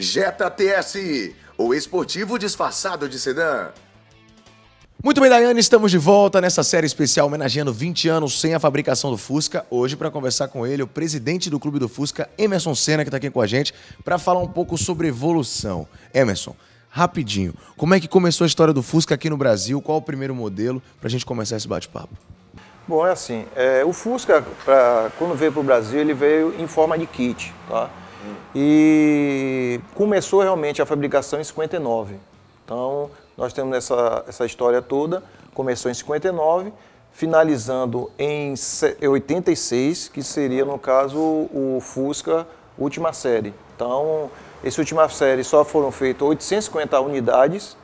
Jetta TSI, o esportivo disfarçado de sedã. Muito bem, Daiane, estamos de volta nessa série especial homenageando 20 anos sem a fabricação do Fusca. Hoje, para conversar com ele, o presidente do Clube do Fusca, Emerson Senna, que está aqui com a gente, para falar um pouco sobre evolução. Emerson, rapidinho, como é que começou a história do Fusca aqui no Brasil? Qual o primeiro modelo para a gente começar esse bate-papo? Bom, é assim, é, o Fusca, pra, quando veio para o Brasil, ele veio em forma de kit, tá? E começou realmente a fabricação em 59. Então, nós temos essa, essa história toda. Começou em 59, finalizando em 86, que seria, no caso, o Fusca última série. Então, essa última série só foram feitas 850 unidades,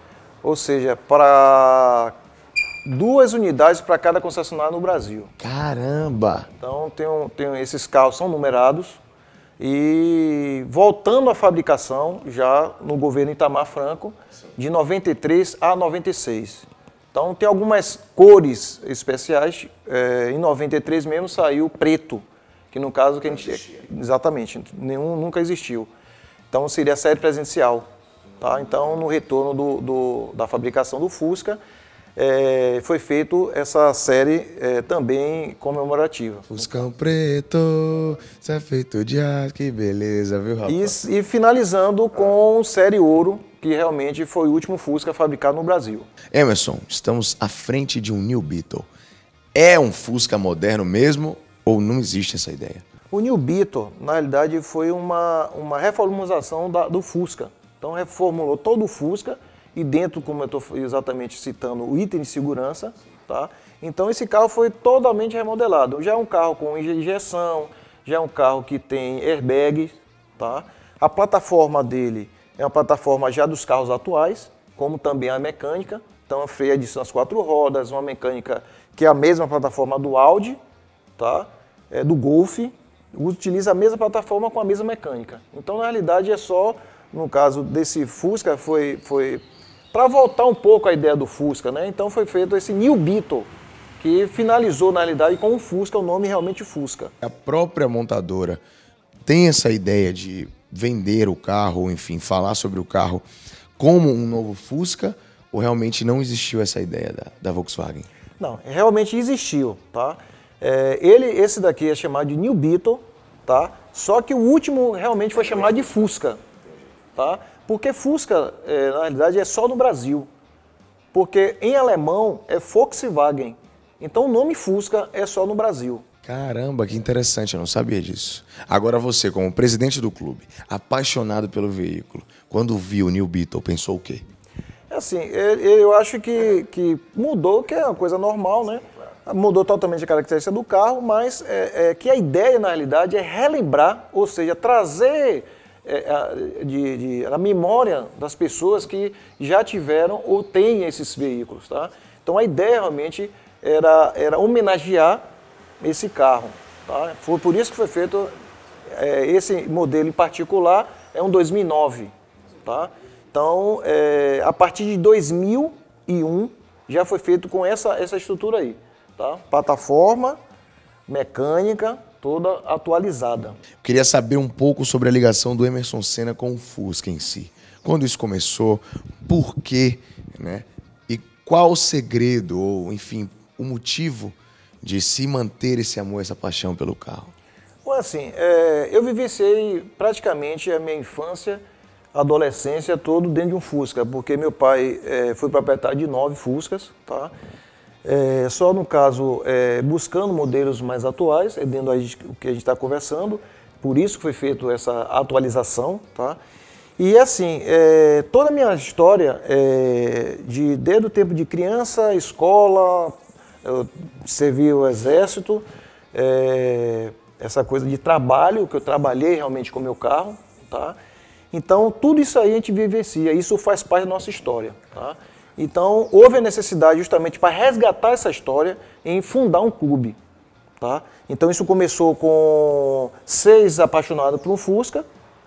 ou seja, para duas unidades para cada concessionário no Brasil. Caramba! Então, tem, tem, esses carros são numerados, e voltando à fabricação já no governo Itamar Franco, de 93 a 96. Então tem algumas cores especiais, é, em 93 mesmo saiu preto, que no caso que a gente... Exatamente, nenhum nunca existiu. Então seria a série presencial, tá? Então no retorno do, do da fabricação do Fusca, é, foi feito essa série é, também comemorativa. Fuscão Preto, você é feito de ar, que beleza, viu, rapaz? E, e finalizando com série ouro, que realmente foi o último Fusca fabricado no Brasil. Emerson, estamos à frente de um New Beetle. É um Fusca moderno mesmo ou não existe essa ideia? O New Beetle, na realidade, foi uma, uma reformulação da, do Fusca. Então reformulou todo o Fusca e dentro, como eu estou exatamente citando, o item de segurança. Tá? Então esse carro foi totalmente remodelado. Já é um carro com injeção, já é um carro que tem airbag. Tá? A plataforma dele é uma plataforma já dos carros atuais, como também a mecânica. Então a freia de as quatro rodas, uma mecânica que é a mesma plataforma do Audi, tá? É do Golf, utiliza a mesma plataforma com a mesma mecânica. Então na realidade é só, no caso desse Fusca, foi, foi para voltar um pouco à ideia do Fusca, né? Então foi feito esse New Beetle, que finalizou na realidade com o Fusca, o nome realmente Fusca. A própria montadora tem essa ideia de vender o carro, enfim, falar sobre o carro como um novo Fusca, ou realmente não existiu essa ideia da, da Volkswagen? Não, realmente existiu, tá? É, ele, esse daqui é chamado de New Beetle, tá? Só que o último realmente foi chamado de Fusca, tá? Porque Fusca, é, na realidade, é só no Brasil. Porque em alemão é Volkswagen. Então o nome Fusca é só no Brasil. Caramba, que interessante, eu não sabia disso. Agora você, como presidente do clube, apaixonado pelo veículo, quando viu o New Beetle, pensou o quê? É assim, é, é, eu acho que, que mudou, que é uma coisa normal, né? Mudou totalmente a característica do carro, mas é, é que a ideia, na realidade, é relembrar, ou seja, trazer é, é, de, de, da memória das pessoas que já tiveram ou têm esses veículos. Tá? Então a ideia realmente era, era homenagear esse carro. Tá? Foi por isso que foi feito é, esse modelo em particular, é um 2009. Tá? Então, é, a partir de 2001, já foi feito com essa, essa estrutura aí. Tá? Plataforma, mecânica, toda atualizada. queria saber um pouco sobre a ligação do Emerson Senna com o Fusca em si. Quando isso começou, por quê, né? E qual o segredo, ou enfim, o motivo de se manter esse amor, essa paixão pelo carro? Bom, assim, é, eu vivenciei praticamente a minha infância, adolescência, todo dentro de um Fusca, porque meu pai é, foi proprietário de nove Fuscas, tá? É, só no caso, é, buscando modelos mais atuais, é dentro do que a gente está conversando, por isso que foi feita essa atualização. Tá? E assim, é, toda a minha história, é, de, desde o tempo de criança, escola, eu servi o exército, é, essa coisa de trabalho, que eu trabalhei realmente com o meu carro. Tá? Então, tudo isso aí a gente vivencia, isso faz parte da nossa história. Tá? Então, houve a necessidade justamente para resgatar essa história em fundar um clube. Tá? Então, isso começou com seis apaixonados por um Fusca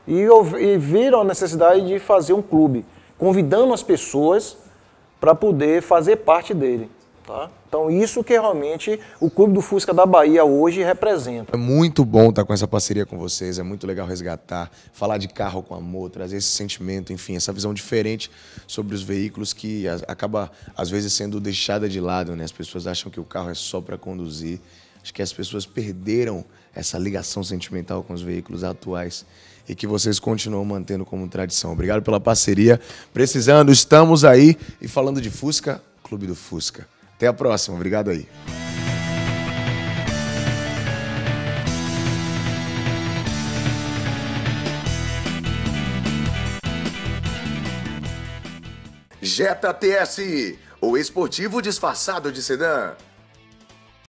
e, e viram a necessidade de fazer um clube, convidando as pessoas para poder fazer parte dele. Tá? Então, isso que realmente o Clube do Fusca da Bahia hoje representa. É muito bom estar tá com essa parceria com vocês, é muito legal resgatar, falar de carro com amor, trazer esse sentimento, enfim, essa visão diferente sobre os veículos que acaba, às vezes, sendo deixada de lado. Né? As pessoas acham que o carro é só para conduzir. Acho que as pessoas perderam essa ligação sentimental com os veículos atuais e que vocês continuam mantendo como tradição. Obrigado pela parceria. Precisando, estamos aí e falando de Fusca, Clube do Fusca. Até a próxima. Obrigado aí. Jetta TSI, o esportivo disfarçado de sedã.